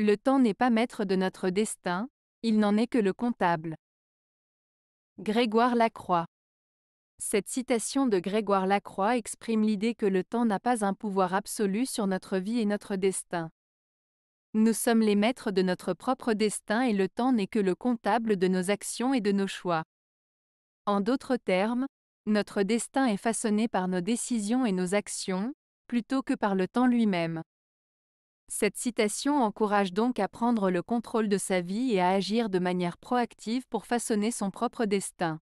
Le temps n'est pas maître de notre destin, il n'en est que le comptable. Grégoire Lacroix. Cette citation de Grégoire Lacroix exprime l'idée que le temps n'a pas un pouvoir absolu sur notre vie et notre destin. Nous sommes les maîtres de notre propre destin et le temps n'est que le comptable de nos actions et de nos choix. En d'autres termes, notre destin est façonné par nos décisions et nos actions, plutôt que par le temps lui-même. Cette citation encourage donc à prendre le contrôle de sa vie et à agir de manière proactive pour façonner son propre destin.